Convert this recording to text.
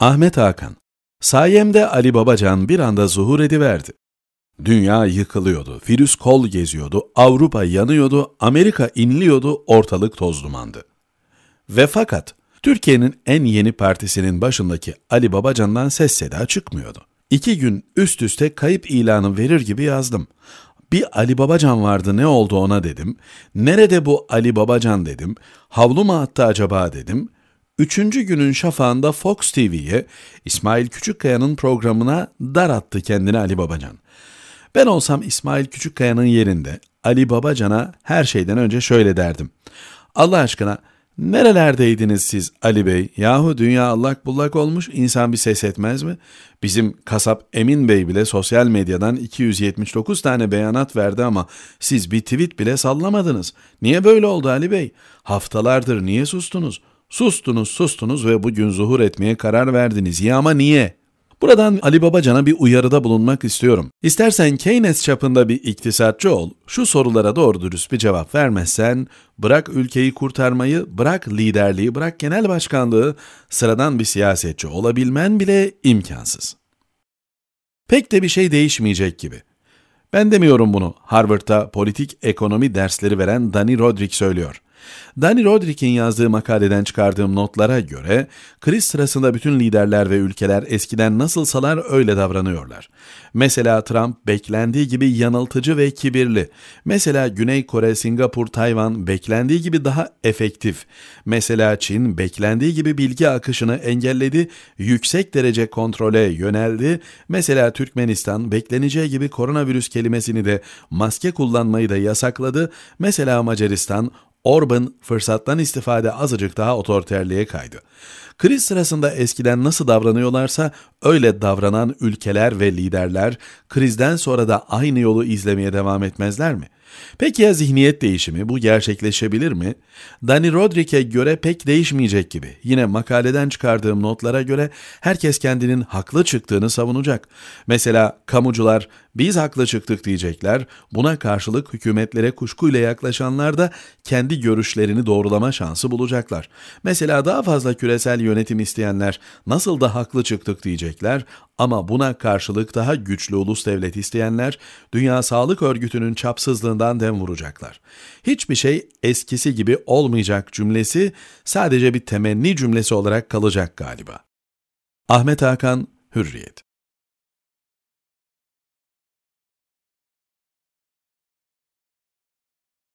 Ahmet Hakan, sayemde Ali Babacan bir anda zuhur ediverdi. Dünya yıkılıyordu, virüs kol geziyordu, Avrupa yanıyordu, Amerika inliyordu, ortalık toz dumandı. Ve fakat Türkiye'nin en yeni partisinin başındaki Ali Babacan'dan ses seda çıkmıyordu. İki gün üst üste kayıp ilanı verir gibi yazdım. Bir Ali Babacan vardı ne oldu ona dedim. Nerede bu Ali Babacan dedim. Havlu mu attı acaba dedim. Üçüncü günün şafağında Fox TV'ye İsmail Küçükkaya'nın programına dar attı kendini Ali Babacan. Ben olsam İsmail Küçükkaya'nın yerinde Ali Babacan'a her şeyden önce şöyle derdim. Allah aşkına nerelerdeydiniz siz Ali Bey? Yahu dünya allak bullak olmuş insan bir ses etmez mi? Bizim kasap Emin Bey bile sosyal medyadan 279 tane beyanat verdi ama siz bir tweet bile sallamadınız. Niye böyle oldu Ali Bey? Haftalardır niye sustunuz?'' Sustunuz sustunuz ve bugün zuhur etmeye karar verdiniz. Ya ama niye? Buradan Ali Babacan'a bir uyarıda bulunmak istiyorum. İstersen Keynes çapında bir iktisatçı ol, şu sorulara doğru dürüst bir cevap vermezsen, bırak ülkeyi kurtarmayı, bırak liderliği, bırak genel başkanlığı, sıradan bir siyasetçi olabilmen bile imkansız. Pek de bir şey değişmeyecek gibi. Ben demiyorum bunu, Harvard'da politik ekonomi dersleri veren Danny Rodrik söylüyor. Danny Roderick'in yazdığı makaleden çıkardığım notlara göre kriz sırasında bütün liderler ve ülkeler eskiden nasılsalar öyle davranıyorlar. Mesela Trump beklendiği gibi yanıltıcı ve kibirli. Mesela Güney Kore, Singapur, Tayvan beklendiği gibi daha efektif. Mesela Çin beklendiği gibi bilgi akışını engelledi, yüksek derece kontrole yöneldi. Mesela Türkmenistan bekleneceği gibi koronavirüs kelimesini de maske kullanmayı da yasakladı. Mesela Macaristan Orban fırsattan istifade azıcık daha otoriterliğe kaydı. Kriz sırasında eskiden nasıl davranıyorlarsa öyle davranan ülkeler ve liderler krizden sonra da aynı yolu izlemeye devam etmezler mi? Peki ya zihniyet değişimi bu gerçekleşebilir mi? Dani Rodrik'e göre pek değişmeyecek gibi. Yine makaleden çıkardığım notlara göre herkes kendinin haklı çıktığını savunacak. Mesela kamucular biz haklı çıktık diyecekler. Buna karşılık hükümetlere kuşkuyla yaklaşanlar da kendi görüşlerini doğrulama şansı bulacaklar. Mesela daha fazla küresel yönetim isteyenler nasıl da haklı çıktık diyecekler ama buna karşılık daha güçlü ulus devlet isteyenler Dünya Sağlık Örgütü'nün çapsızlığını yanından dem vuracaklar. Hiçbir şey eskisi gibi olmayacak cümlesi sadece bir temenni cümlesi olarak kalacak galiba. Ahmet Hakan, Hürriyet